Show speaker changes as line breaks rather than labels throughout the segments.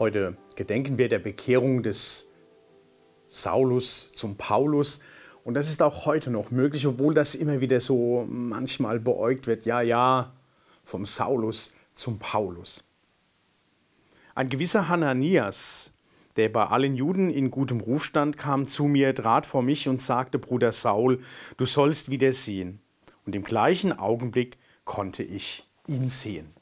Heute gedenken wir der Bekehrung des Saulus zum Paulus. Und das ist auch heute noch möglich, obwohl das immer wieder so manchmal beäugt wird. Ja, ja, vom Saulus zum Paulus. Ein gewisser Hananias, der bei allen Juden in gutem Ruf stand, kam zu mir, trat vor mich und sagte, Bruder Saul, du sollst wieder sehen. Und im gleichen Augenblick konnte ich ihn sehen.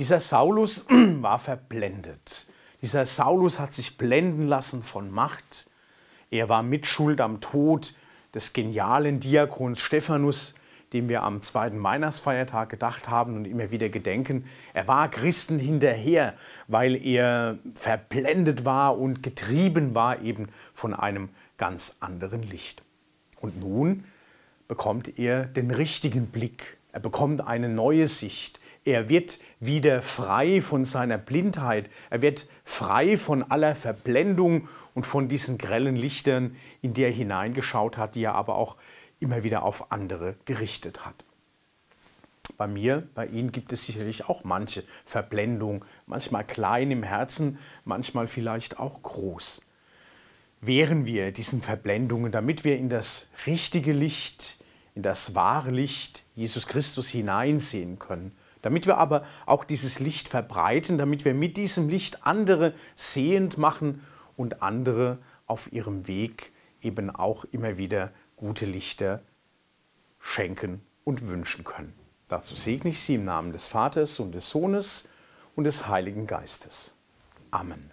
Dieser Saulus war verblendet. Dieser Saulus hat sich blenden lassen von Macht. Er war Mitschuld am Tod des genialen Diakons Stephanus, dem wir am zweiten Weihnachtsfeiertag gedacht haben und immer wieder gedenken. Er war Christen hinterher, weil er verblendet war und getrieben war eben von einem ganz anderen Licht. Und nun bekommt er den richtigen Blick. Er bekommt eine neue Sicht. Er wird wieder frei von seiner Blindheit. Er wird frei von aller Verblendung und von diesen grellen Lichtern, in die er hineingeschaut hat, die er aber auch immer wieder auf andere gerichtet hat. Bei mir, bei Ihnen gibt es sicherlich auch manche Verblendung, manchmal klein im Herzen, manchmal vielleicht auch groß. Wehren wir diesen Verblendungen, damit wir in das richtige Licht, in das wahre Licht Jesus Christus hineinsehen können, damit wir aber auch dieses Licht verbreiten, damit wir mit diesem Licht andere sehend machen und andere auf ihrem Weg eben auch immer wieder gute Lichter schenken und wünschen können. Dazu segne ich Sie im Namen des Vaters und des Sohnes und des Heiligen Geistes. Amen.